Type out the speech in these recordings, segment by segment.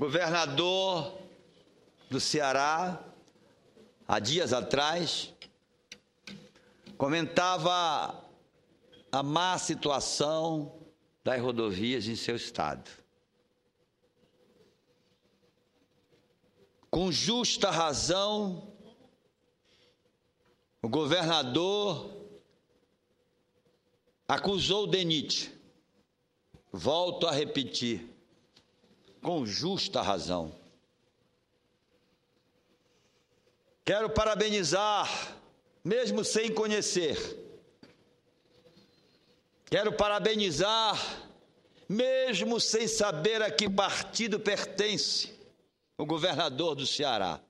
governador do Ceará, há dias atrás, comentava a má situação das rodovias em seu estado. Com justa razão, o governador acusou o DENIT. Volto a repetir com justa razão. Quero parabenizar, mesmo sem conhecer, quero parabenizar, mesmo sem saber a que partido pertence, o governador do Ceará.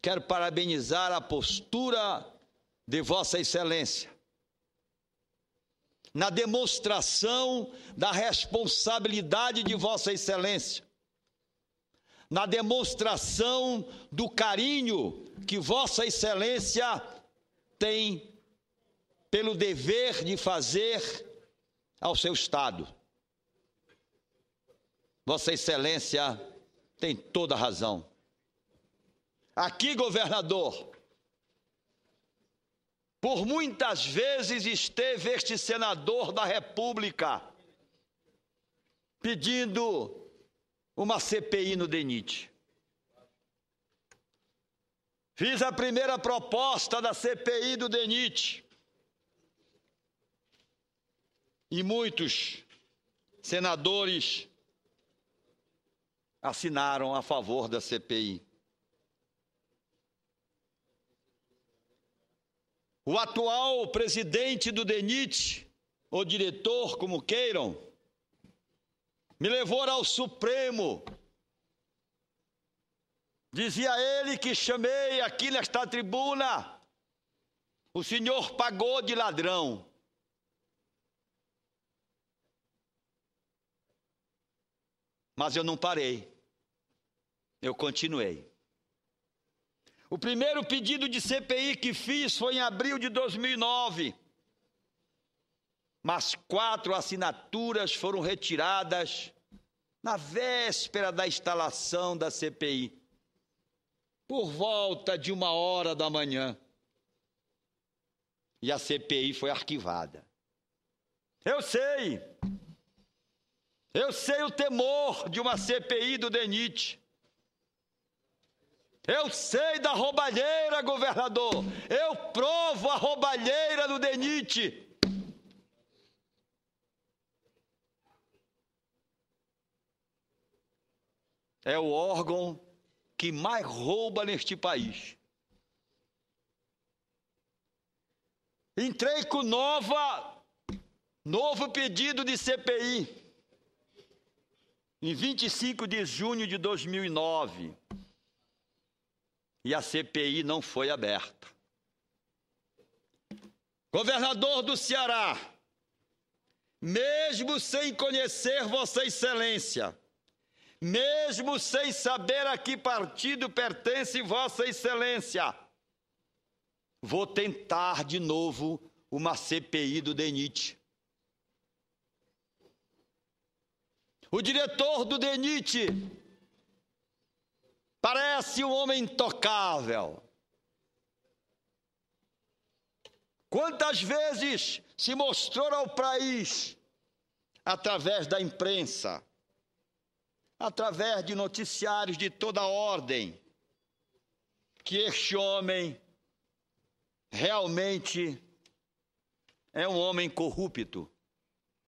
Quero parabenizar a postura de Vossa Excelência na demonstração da responsabilidade de Vossa Excelência, na demonstração do carinho que Vossa Excelência tem pelo dever de fazer ao seu Estado. Vossa Excelência tem toda a razão. Aqui, governador, por muitas vezes esteve este senador da República pedindo uma CPI no DENIT. Fiz a primeira proposta da CPI do DENIT. E muitos senadores assinaram a favor da CPI. O atual presidente do DENIT, ou diretor, como queiram, me levou ao Supremo. Dizia ele que chamei aqui nesta tribuna, o senhor pagou de ladrão. Mas eu não parei, eu continuei. O primeiro pedido de CPI que fiz foi em abril de 2009. Mas quatro assinaturas foram retiradas na véspera da instalação da CPI, por volta de uma hora da manhã. E a CPI foi arquivada. Eu sei, eu sei o temor de uma CPI do DENIT. Eu sei da roubalheira, governador. Eu provo a roubalheira do Denite. É o órgão que mais rouba neste país. Entrei com nova, novo pedido de CPI. Em 25 de junho de 2009 e a CPI não foi aberta. Governador do Ceará, mesmo sem conhecer Vossa Excelência, mesmo sem saber a que partido pertence Vossa Excelência, vou tentar de novo uma CPI do DENIT. O diretor do DENIT Parece um homem intocável. Quantas vezes se mostrou ao país através da imprensa, através de noticiários de toda a ordem, que este homem realmente é um homem corrupto.